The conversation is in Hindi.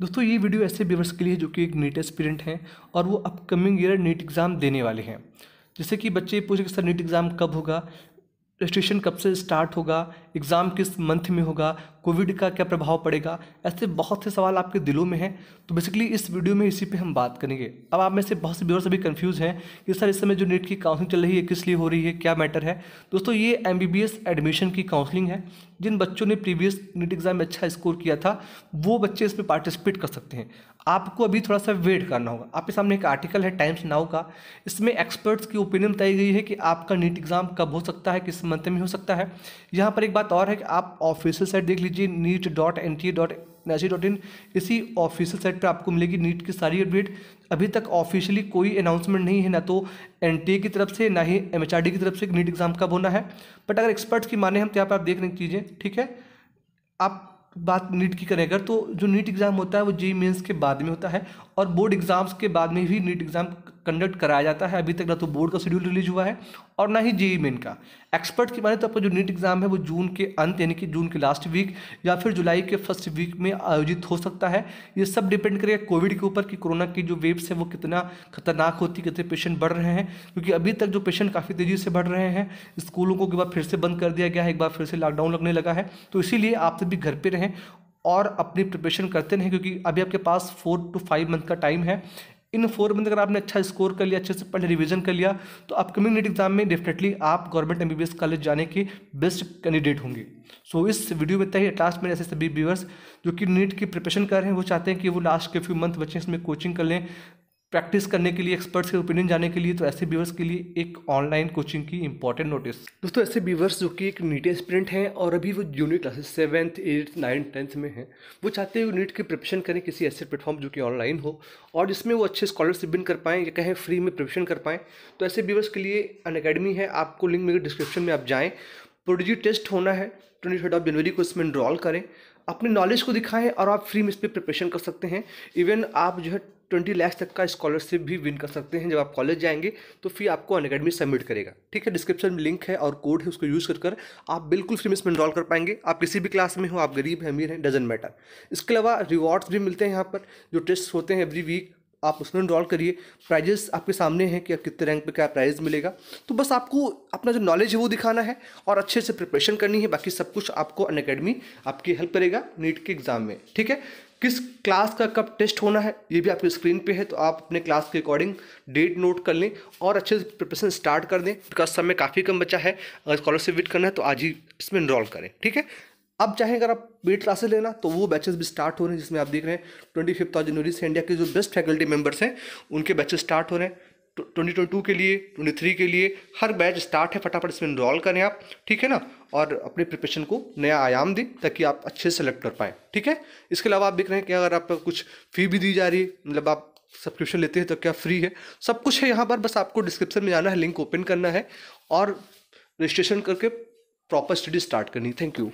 दोस्तों ये वीडियो ऐसे व्यवर्स के लिए जो कि एक नीट एस्पिरेंट हैं और वो अपकमिंग ईयर नीट एग्ज़ाम देने वाले हैं जैसे कि बच्चे पूछे कि सर नीट एग्ज़ाम कब होगा रजिस्ट्रेशन कब से स्टार्ट होगा एग्ज़ाम किस मंथ में होगा कोविड का क्या प्रभाव पड़ेगा ऐसे बहुत से सवाल आपके दिलों में हैं तो बेसिकली इस वीडियो में इसी पे हम बात करेंगे अब आप में से बहुत से व्यूअर्स अभी कंफ्यूज हैं कि सर इस समय जो नेट की काउंसलिंग चल रही है किस लिए हो रही है क्या मैटर है दोस्तों ये एम एडमिशन की काउंसलिंग है जिन बच्चों ने प्रीवियस नीट एग्ज़ाम में अच्छा स्कोर किया था वो बच्चे इसमें पार्टिसिपेट कर सकते हैं आपको अभी थोड़ा सा वेट करना होगा आपके सामने एक आर्टिकल है टाइम्स नाउ का इसमें एक्सपर्ट्स की ओपिनियन बताई गई है कि आपका नीट एग्ज़ाम कब हो सकता है किस मंथ में हो सकता है यहाँ पर एक बात और है कि आप ऑफिशियल साइट देख लीजिए NEET dot N T dot C dot in इसी ऑफिशियल साइट पर आपको मिलेगी नीट की सारी अपडेट अभी तक ऑफिशियली कोई अनाउंसमेंट नहीं है ना तो एन की तरफ से ना ही एम की तरफ से नीट एग्ज़ाम कब होना है बट अगर एक्सपर्ट्स की माने हम तो यहाँ पर आप देख रहे चीज़ें ठीक है आप बात नीट की करें अगर तो जो नीट एग्ज़ाम होता है वो जे मेन्स के बाद में होता है और बोर्ड एग्ज़ाम्स के बाद में भी नीट एग्ज़ाम कंडक्ट कराया जाता है अभी तक ना तो बोर्ड का शेड्यूल रिलीज हुआ है और ना ही जेई मेन e e का एक्सपर्ट की माने तो आपका जो नीट एग्ज़ाम है वो जून के अंत यानी कि जून के लास्ट वीक या फिर जुलाई के फर्स्ट वीक में आयोजित हो सकता है ये सब डिपेंड करेगा कोविड के ऊपर कि कोरोना की जो वेव्स है वो कितना खतरनाक होती कितने पेशेंट बढ़ रहे हैं क्योंकि अभी तक जो पेशेंट काफ़ी तेज़ी से बढ़ रहे हैं स्कूलों को एक बार फिर से बंद कर दिया गया है एक बार फिर से लॉकडाउन लगने लगा है तो इसीलिए आप सभी घर पर रहें और अपनी प्रिपरेशन करते रहें क्योंकि अभी आपके पास फोर टू फाइव मंथ का टाइम है इन फोर मंथ अगर आपने अच्छा स्कोर कर लिया अच्छे से पहले रिवीजन कर लिया तो अपकमिंग नीट एग्जाम में डेफिनेटली आप गवर्नमेंट एम कॉलेज जाने के बेस्ट कैंडिडेट होंगे सो इस वीडियो में तय लास्ट में ऐसे सभी व्यूअर्स जो कि नीट की प्रिपरेशन कर रहे हैं वो चाहते हैं कि वो लास्ट के फ्यू मंथ बच्चे इसमें कोचिंग कर लें प्रैक्टिस करने के लिए एक्सपर्ट्स के ओपिनियन जाने के लिए तो ऐसे व्यूवर्स के लिए एक ऑनलाइन कोचिंग की इंपॉर्टेंट नोटिस दोस्तों ऐसे व्यूवर्स जो कि एक नीट एस्पिरेंट हैं और अभी वो unit classes seventh eighth ninth tenth में हैं वो चाहते हैं नीट की प्रिपरेशन करें किसी ऐसे प्लेटफॉर्म जो कि ऑनलाइन हो और जिसमें वो अच्छे स्कॉलरशिप बिन कर पाएँ या कहें फ्री में प्रिपरेशन कर पाएँ तो ऐसे व्यूवर्स के लिए अन अकेडमी है आपको लिंक मेरे डिस्क्रिप्शन में आप जाएँ प्रोडिजी टेस्ट होना है ट्वेंटी थर्ड ऑफ जनवरी को इसमें इनरॉल करें अपने नॉलेज को दिखाएं और आप फ्री में इस पर प्रिपरेशन कर सकते हैं इवन आप जो है ट्वेंटी लैक्स तक का स्कॉलरशिप भी विन कर सकते हैं जब आप कॉलेज जाएंगे तो फिर आपको अन अकेडमी सबमिट करेगा ठीक है डिस्क्रिप्शन में लिंक है और कोड है उसको यूज़ कर कर आप बिल्कुल फ्री में इसमें इनरॉल कर पाएंगे आप किसी भी क्लास में हो आप गरीब हैं अमीर हैं डजेंट मैटर इसके अलावा रिवॉर्ड्स भी मिलते हैं यहाँ पर जो टेस्ट होते हैं एवरी वीक आप उसमें इनरॉल करिए प्राइजेस आपके सामने हैं कि कितने रैंक पे क्या प्राइज़ मिलेगा तो बस आपको अपना जो नॉलेज है वो दिखाना है और अच्छे से प्रिपरेशन करनी है बाकी सब कुछ आपको अन अकेडमी आपकी हेल्प करेगा नीट के एग्ज़ाम में ठीक है किस क्लास का कब टेस्ट होना है ये भी आपकी स्क्रीन पे है तो आप अपने क्लास के अकॉर्डिंग डेट नोट कर लें और अच्छे से प्रिपरेशन स्टार्ट कर दें बिकॉज समय काफ़ी कम बचा है अगर स्कॉलरशिप विट करना है तो आज ही इसमें इनरोल करें ठीक है अब चाहें अगर आप पेड क्लासेस लेना तो वो बैचेस भी स्टार्ट हो रहे हैं जिसमें आप देख रहे हैं ट्वेंटी फिफ्थ जनवरी से इंडिया के जो बेस्ट फैकल्टी मेंबर्स हैं उनके बैचेस स्टार्ट हो रहे हैं ट्वेंटी ट्वेंटी टू के लिए ट्वेंटी थ्री के लिए हर बैच स्टार्ट है फटाफट इसमें इनरॉल करें आप ठीक है ना और अपने प्रिपरेशन को नया आयाम दें ताकि आप अच्छे से सेलेक्ट कर पाएँ ठीक है इसके अलावा आप देख रहे हैं कि अगर आप कुछ फ़ी भी दी जा रही है मतलब आप सब्सक्रिप्शन लेते हैं तो क्या फ्री है सब कुछ है यहाँ पर बस आपको डिस्क्रिप्शन में जाना है लिंक ओपन करना है और रजिस्ट्रेशन करके प्रॉपर स्टडी स्टार्ट करनी थैंक यू